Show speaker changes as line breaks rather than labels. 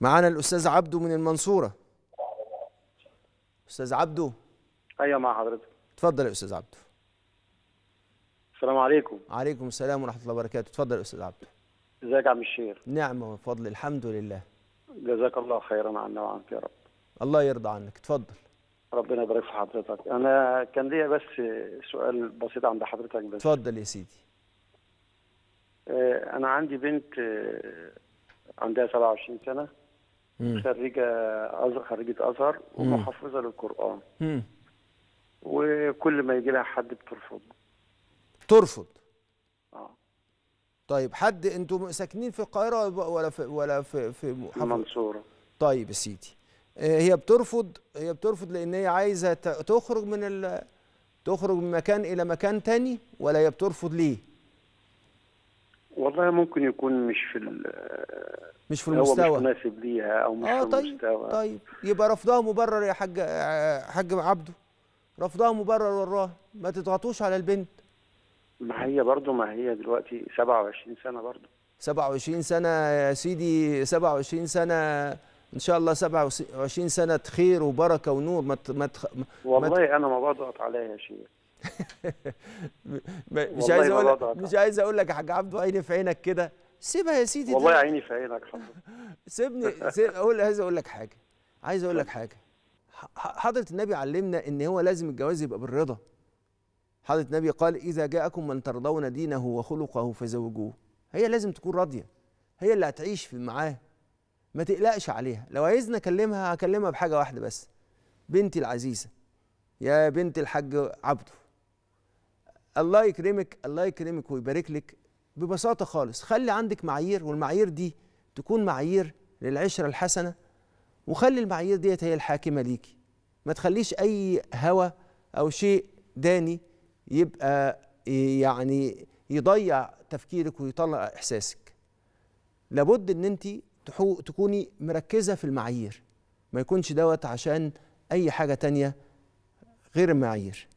معانا الاستاذ عبده من المنصوره استاذ عبده
ايوه مع حضرتك
اتفضل يا استاذ عبده
السلام عليكم
عليكم السلام ورحمه الله وبركاته اتفضل يا استاذ عبده
ازيك يا عم الشير
نعمه وفضل الحمد لله
جزاك الله خيرا عنا وعنك
يا رب الله يرضى عنك اتفضل
ربنا يبارك في حضرتك انا كان ليا بس سؤال بسيط عند حضرتك بس
اتفضل يا سيدي
آه، انا عندي بنت آه، عندها 27 سنه خريجه ازهر خريجه ازهر ومحافظه للقران وكل ما يجي لها حد بترفض
ترفض اه طيب حد انتوا ساكنين في القاهره ولا في ولا في في المنصوره طيب يا سيدي آه، هي بترفض هي بترفض لان هي عايزه تخرج من ال... تخرج من مكان الى مكان تاني ولا هي بترفض ليه
والله ممكن يكون مش في
مش في المستوى مش
مناسب ليها او مش آه في طيب المستوى طيب
يبقى رفضها مبرر يا حاج حاج عبده رفضها مبرر وراه ما تضغطوش على البنت
ما هي برضه ما هي دلوقتي 27 سنه برضه
27 سنه يا سيدي 27 سنه ان شاء الله 27 سنه خير وبركه ونور ما ما والله
انا ما بضغط عليها يا شيخ مش عايز اقول
مش عايز اقول لك يا حاج عبده عيني في عينك كده سيبها يا سيدي والله عيني
في عينك حضرتك
سيبني سيب اقول عايز اقول لك حاجه عايز اقول لك حاجه حضره النبي علمنا ان هو لازم الجواز يبقى بالرضا حضره النبي قال اذا جاءكم من ترضون دينه وخلقه فزوجوه هي لازم تكون راضيه هي اللي هتعيش معاه ما تقلقش عليها لو عايزني اكلمها هكلمها بحاجه واحده بس بنتي العزيزه يا بنت الحاج عبده الله يكرمك الله يكرمك ويبارك لك ببساطه خالص خلي عندك معايير والمعايير دي تكون معايير للعشره الحسنه وخلي المعايير ديت هي الحاكمه ليكي ما تخليش اي هوى او شيء داني يبقى يعني يضيع تفكيرك ويطلع احساسك لابد ان انت تكوني مركزه في المعايير ما يكونش دوت عشان اي حاجه تانية غير المعايير